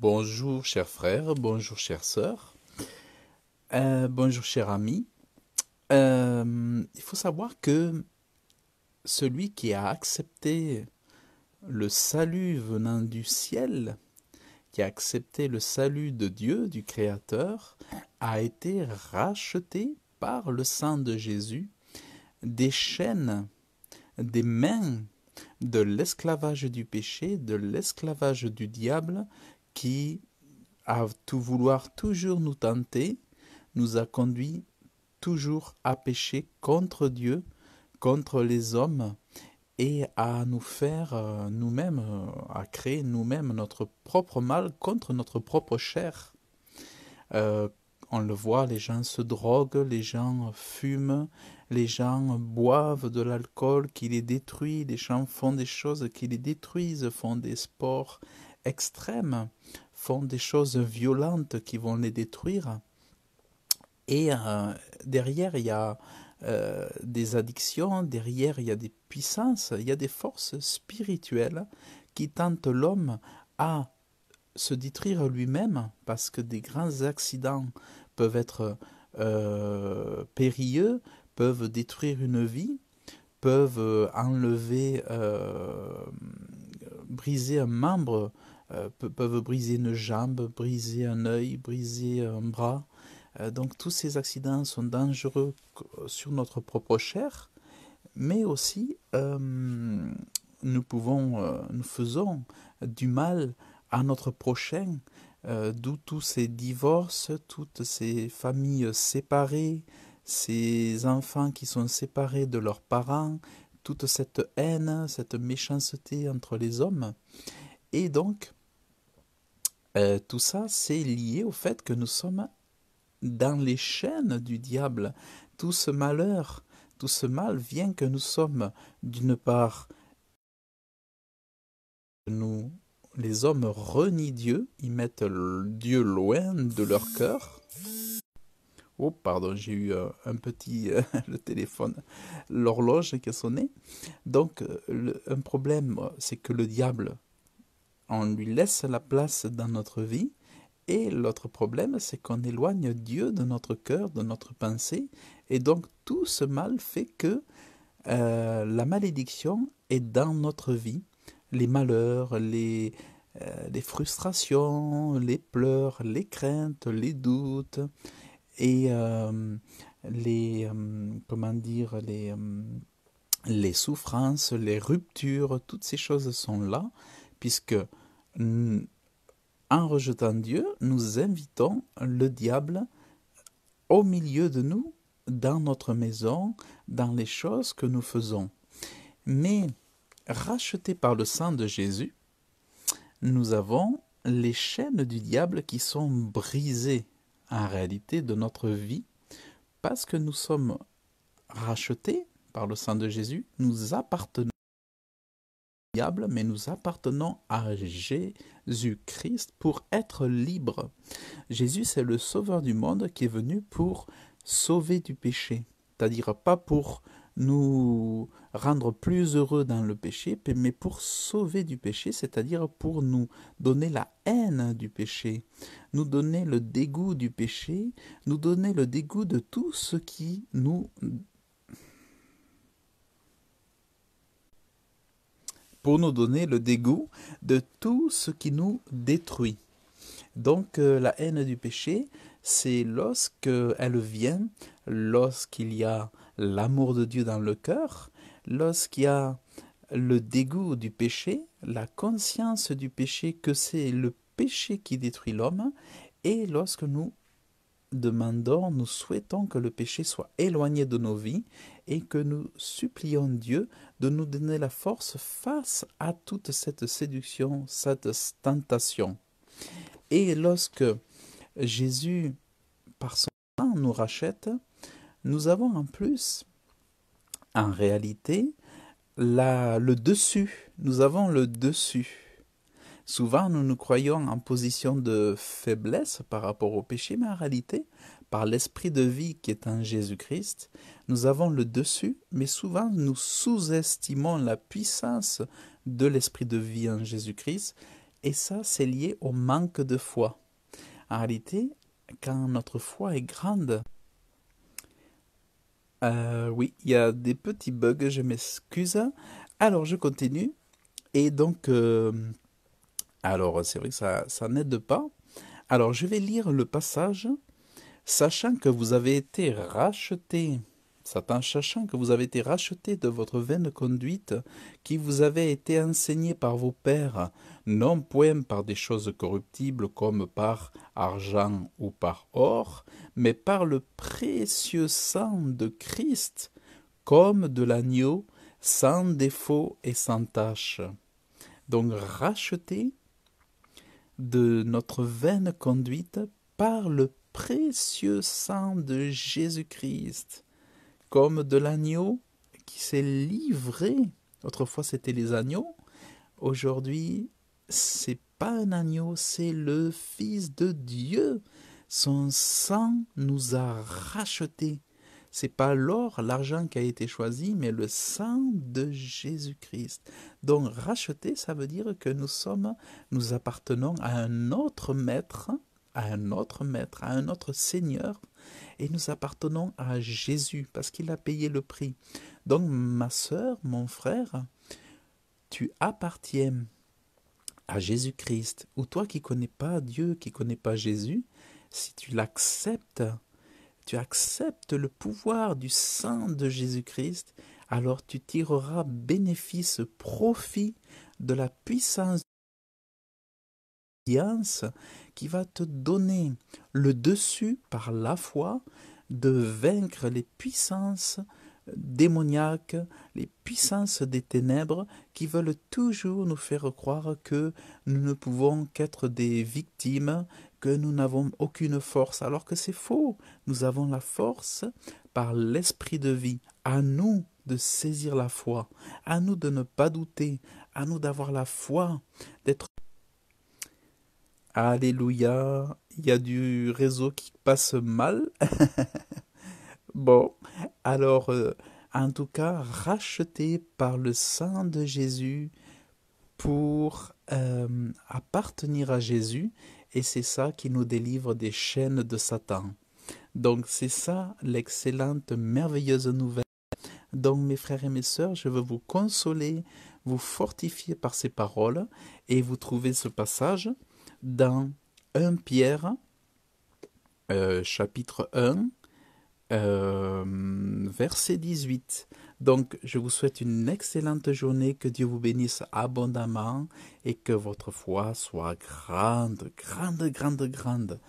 Bonjour chers frères, bonjour chères sœurs, euh, bonjour chers amis. Euh, il faut savoir que celui qui a accepté le salut venant du ciel, qui a accepté le salut de Dieu, du Créateur, a été racheté par le sang de Jésus des chaînes, des mains, de l'esclavage du péché, de l'esclavage du diable qui, à tout vouloir toujours nous tenter, nous a conduits toujours à pécher contre Dieu, contre les hommes, et à nous faire euh, nous-mêmes, euh, à créer nous-mêmes notre propre mal contre notre propre chair. Euh, on le voit, les gens se droguent, les gens fument, les gens boivent de l'alcool qui les détruit, les gens font des choses qui les détruisent, font des sports, extrêmes, font des choses violentes qui vont les détruire. Et euh, derrière, il y a euh, des addictions, derrière, il y a des puissances, il y a des forces spirituelles qui tentent l'homme à se détruire lui-même parce que des grands accidents peuvent être euh, périlleux, peuvent détruire une vie, peuvent enlever, briser un membre euh, peuvent briser une jambe, briser un œil, briser un bras. Euh, donc tous ces accidents sont dangereux sur notre propre chair, mais aussi euh, nous pouvons, nous faisons du mal à notre prochain, d'où tous ces divorces, toutes ces familles séparées, ces enfants qui sont séparés de leurs parents, toute cette haine, cette méchanceté entre les hommes. Et donc, euh, tout ça, c'est lié au fait que nous sommes dans les chaînes du diable. Tout ce malheur, tout ce mal vient que nous sommes, d'une part, nous, les hommes renient Dieu, ils mettent Dieu loin de leur cœur. Oh, pardon, j'ai eu euh, un petit. Euh, le téléphone, l'horloge qui a sonné. Donc, un problème, c'est que le diable on lui laisse la place dans notre vie. Et l'autre problème, c'est qu'on éloigne Dieu de notre cœur, de notre pensée. Et donc tout ce mal fait que euh, la malédiction est dans notre vie. Les malheurs, les, euh, frustrations, les pleurs, les craintes, les doutes et euh, les comment dire les souffrances, les ruptures, toutes ces choses sont là puisque en rejetant Dieu, nous invitons le diable au milieu de nous, dans notre maison, dans les choses que nous faisons. Mais rachetés par le sang de Jésus, nous avons les chaînes du diable qui sont brisées en réalité de notre vie parce que nous sommes rachetés par le sang de Jésus, nous appartenons mais nous appartenons à Jésus-Christ pour être libres. Jésus, c'est le Sauveur du monde qui est venu pour sauver du péché, c'est-à-dire pas pour nous rendre plus heureux dans le péché, mais pour sauver du péché, c'est-à-dire pour nous donner la haine du péché, nous donner le dégoût du péché, nous donner le dégoût de tout ce qui nous pour nous donner le dégoût de tout ce qui nous détruit. Donc euh, la haine du péché, c'est lorsqu'elle vient, lorsqu'il y a l'amour de Dieu dans le cœur, lorsqu'il y a le dégoût du péché, la conscience du péché que c'est le péché qui détruit l'homme, et lorsque nous de main d'or, nous souhaitons que le péché soit éloigné de nos vies et que nous supplions Dieu de nous donner la force face à toute cette séduction, cette tentation. Et lorsque Jésus, par son sang, nous rachète, nous avons en plus, en réalité, le dessus. Nous avons le dessus. Souvent, nous nous croyons en position de faiblesse par rapport au péché, mais en réalité, par l'esprit de vie qui est en Jésus-Christ, nous avons le dessus, mais souvent nous sous-estimons la puissance de l'esprit de vie en Jésus-Christ, et ça, c'est lié au manque de foi. En réalité, quand notre foi est grande, euh, oui, il y a des petits bugs, je m'excuse. Alors, je continue. Et donc, euh, alors c'est vrai que ça, n'aide pas. Alors je vais lire le passage, sachant que vous avez été racheté. Satan, sachant que vous avez été racheté de votre vaine conduite, qui vous avait été enseignée par vos pères, non point par des choses corruptibles comme par argent ou par or, mais par le précieux sang de Christ, comme de l'agneau, sans défaut et sans tâche. » Donc racheté, de notre vaine conduite par le précieux sang de Jésus-Christ, comme de l'agneau qui s'est livré. Autrefois, c'était les agneaux. Aujourd'hui, c'est pas un agneau, c'est le Fils de Dieu. Son sang nous a rachetés c'est pas l'or, l'argent qui a été choisi, mais le sang de Jésus-Christ. Donc racheter, ça veut dire que nous sommes, nous appartenons à un autre maître, à un autre maître, à un autre Seigneur, et nous appartenons à Jésus parce qu'il a payé le prix. Donc ma sœur, mon frère, tu appartiens à Jésus-Christ, ou toi qui connais pas Dieu, qui connais pas Jésus, si tu l'acceptes, tu acceptes le pouvoir du sang de Jésus-Christ, alors tu tireras bénéfice, profit de la puissance qui va te donner le dessus par la foi de vaincre les puissances démoniaques, les puissances des ténèbres qui veulent toujours nous faire croire que nous ne pouvons qu'être des victimes que nous n'avons aucune force, alors que c'est faux. Nous avons la force par l'esprit de vie. À nous de saisir la foi, à nous de ne pas douter, à nous d'avoir la foi, d'être... Alléluia, il y a du réseau qui passe mal. bon, alors, euh, en tout cas, racheté par le sang de Jésus pour euh, appartenir à Jésus et c'est ça qui nous délivre des chaînes de Satan. Donc c'est ça l'excellente, merveilleuse nouvelle. Donc mes frères et mes sœurs, je veux vous consoler, vous fortifier par ces paroles et vous trouvez ce passage dans 1 Pierre euh, chapitre 1 euh, verset 18. Donc, je vous souhaite une excellente journée, que Dieu vous bénisse abondamment et que votre foi soit grande, grande, grande, grande.